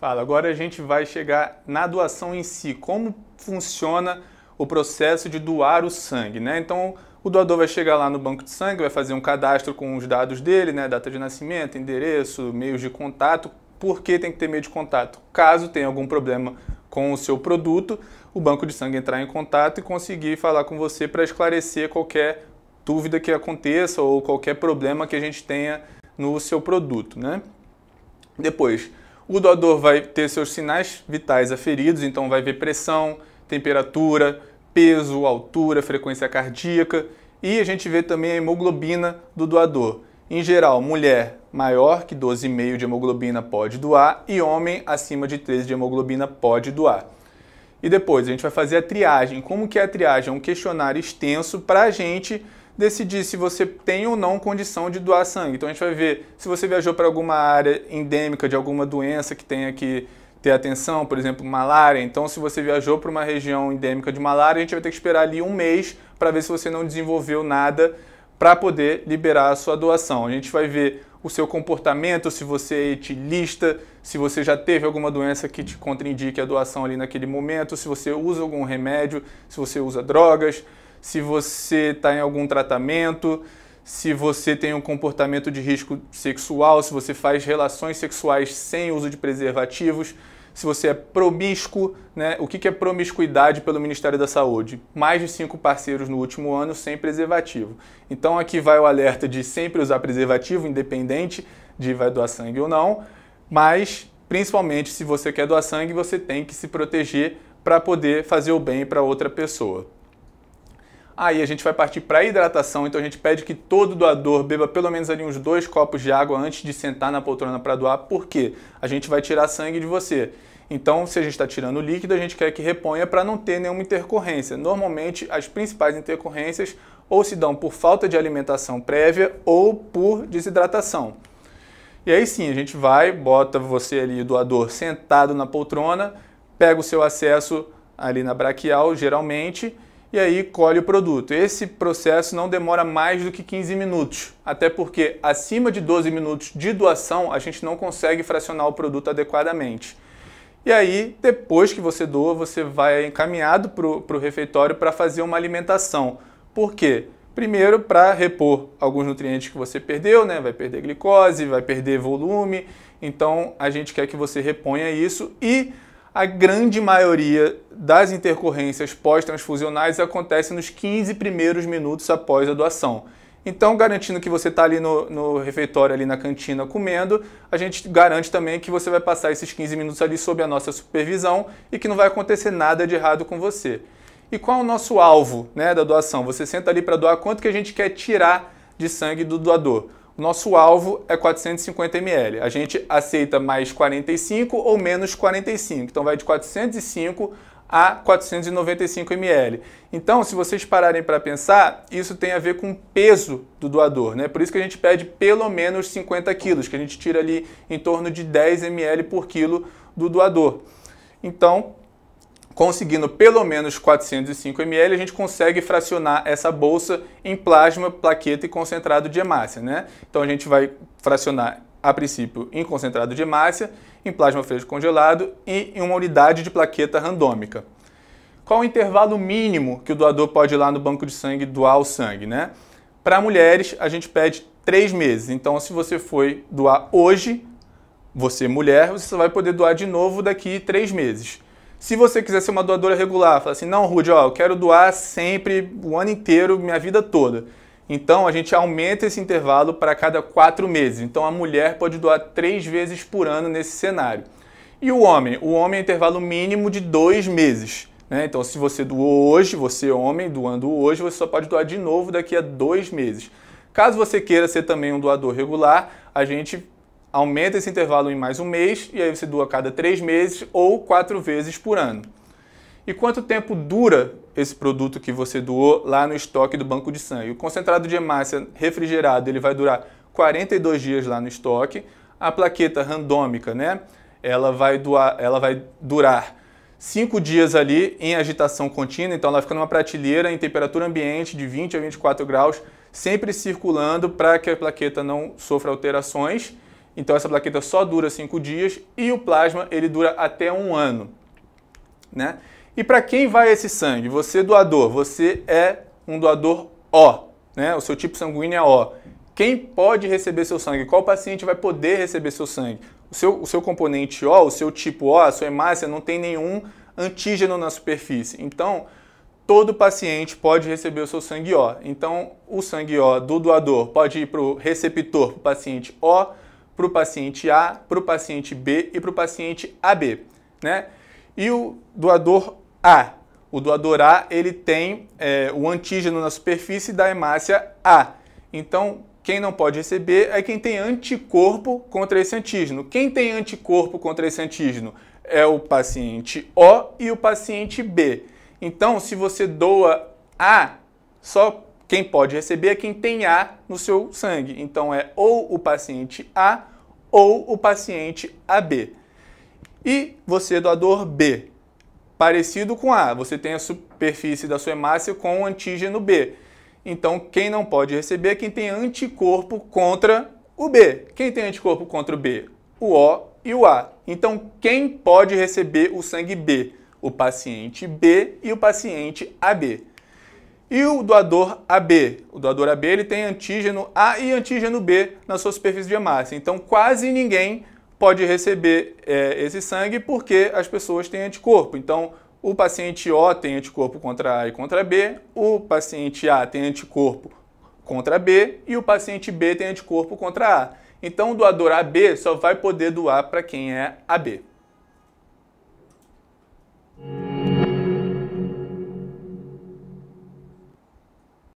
Fala, agora a gente vai chegar na doação em si, como funciona o processo de doar o sangue, né? Então, o doador vai chegar lá no banco de sangue, vai fazer um cadastro com os dados dele, né? Data de nascimento, endereço, meios de contato. Por que tem que ter meio de contato? Caso tenha algum problema com o seu produto, o banco de sangue entrar em contato e conseguir falar com você para esclarecer qualquer dúvida que aconteça ou qualquer problema que a gente tenha no seu produto, né? Depois, o doador vai ter seus sinais vitais aferidos, então vai ver pressão, temperatura, peso, altura, frequência cardíaca e a gente vê também a hemoglobina do doador. Em geral, mulher maior que 12,5 de hemoglobina pode doar e homem acima de 13 de hemoglobina pode doar. E depois a gente vai fazer a triagem. Como que é a triagem? É um questionário extenso para a gente decidir se você tem ou não condição de doar sangue. Então a gente vai ver se você viajou para alguma área endêmica de alguma doença que tenha que ter atenção, por exemplo, malária. Então, se você viajou para uma região endêmica de malária, a gente vai ter que esperar ali um mês para ver se você não desenvolveu nada para poder liberar a sua doação. A gente vai ver o seu comportamento, se você é etilista, se você já teve alguma doença que te contraindique a doação ali naquele momento, se você usa algum remédio, se você usa drogas, se você está em algum tratamento, se você tem um comportamento de risco sexual, se você faz relações sexuais sem uso de preservativos, se você é promíscuo, né? O que é promiscuidade pelo Ministério da Saúde? Mais de cinco parceiros no último ano sem preservativo. Então aqui vai o alerta de sempre usar preservativo, independente de vai doar sangue ou não, mas principalmente se você quer doar sangue, você tem que se proteger para poder fazer o bem para outra pessoa. Aí a gente vai partir para a hidratação, então a gente pede que todo doador beba pelo menos ali uns dois copos de água antes de sentar na poltrona para doar, porque a gente vai tirar sangue de você. Então, se a gente está tirando líquido, a gente quer que reponha para não ter nenhuma intercorrência. Normalmente, as principais intercorrências ou se dão por falta de alimentação prévia ou por desidratação. E aí sim, a gente vai, bota você ali, doador, sentado na poltrona, pega o seu acesso ali na braquial, geralmente, e aí colhe o produto. Esse processo não demora mais do que 15 minutos, até porque acima de 12 minutos de doação a gente não consegue fracionar o produto adequadamente. E aí, depois que você doa, você vai encaminhado para o refeitório para fazer uma alimentação. Por quê? Primeiro, para repor alguns nutrientes que você perdeu, né? Vai perder glicose, vai perder volume. Então, a gente quer que você reponha isso e a grande maioria das intercorrências pós-transfusionais acontece nos 15 primeiros minutos após a doação. Então, garantindo que você está ali no, no, refeitório, ali na cantina comendo, a gente garante também que você vai passar esses 15 minutos ali sob a nossa supervisão e que não vai acontecer nada de errado com você. E qual é o nosso alvo né, da doação? Você senta ali para doar quanto que a gente quer tirar de sangue do doador. Nosso alvo é 450 ml. A gente aceita mais 45 ou menos 45. Então vai de 405 a 495 ml. Então, se vocês pararem para pensar, isso tem a ver com o peso do doador, né? Por isso que a gente pede pelo menos 50 quilos, que a gente tira ali em torno de 10 ml por quilo do doador. Então, conseguindo pelo menos 405 ml, a gente consegue fracionar essa bolsa em plasma, plaqueta e concentrado de hemácia, né? Então a gente vai fracionar a princípio em concentrado de hemácia, em plasma fresco congelado e em uma unidade de plaqueta randômica. Qual o intervalo mínimo que o doador pode ir lá no banco de sangue doar o sangue, né? Para mulheres, a gente pede três meses. Então, se você foi doar hoje, você mulher, você só vai poder doar de novo daqui três meses. Se você quiser ser uma doadora regular, fala assim, não, Rude, ó, eu quero doar sempre, o ano inteiro, minha vida toda. Então a gente aumenta esse intervalo para cada quatro meses. Então a mulher pode doar três vezes por ano nesse cenário. E o homem? O homem é intervalo mínimo de dois meses. Né? Então, se você doou hoje, você homem, doando hoje, você só pode doar de novo daqui a dois meses. Caso você queira ser também um doador regular, a gente aumenta esse intervalo em mais um mês e aí você doa a cada três meses ou quatro vezes por ano. E quanto tempo dura esse produto que você doou lá no estoque do banco de sangue? O concentrado de hemácia refrigerado ele vai durar 42 dias lá no estoque. A plaqueta randômica, né? Ela vai, doar, ela vai durar 5 dias ali em agitação contínua, então ela fica numa prateleira em temperatura ambiente de 20 a 24 graus, sempre circulando para que a plaqueta não sofra alterações então essa plaqueta só dura 5 dias e o plasma ele dura até um ano. Né? E para quem vai esse sangue? Você é doador, você é um doador O, né? o seu tipo sanguíneo é O. Quem pode receber seu sangue? Qual paciente vai poder receber seu sangue? O seu, o seu componente O, o seu tipo O, a sua hemácia não tem nenhum antígeno na superfície. Então, todo paciente pode receber o seu sangue O. Então, o sangue O do doador pode ir para o receptor, para o paciente O para o paciente A, para o paciente B e para o paciente AB, né? E o doador A, o doador A, ele tem é, o antígeno na superfície da hemácia A. Então, quem não pode receber é quem tem anticorpo contra esse antígeno. Quem tem anticorpo contra esse antígeno é o paciente O e o paciente B. Então, se você doa A, só quem pode receber é quem tem A no seu sangue. Então é ou o paciente A ou o paciente AB. E você, é doador B, parecido com A, você tem a superfície da sua hemácia com o antígeno B. Então, quem não pode receber é quem tem anticorpo contra o B. Quem tem anticorpo contra o B? O O e o A. Então, quem pode receber o sangue B? O paciente B e o paciente AB. E o doador AB? O doador AB ele tem antígeno A e antígeno B na sua superfície de hemácia. Então, quase ninguém pode receber é, esse sangue porque as pessoas têm anticorpo. Então, o paciente O tem anticorpo contra A e contra B, o paciente A tem anticorpo contra B e o paciente B tem anticorpo contra A. Então, o doador AB só vai poder doar para quem é AB.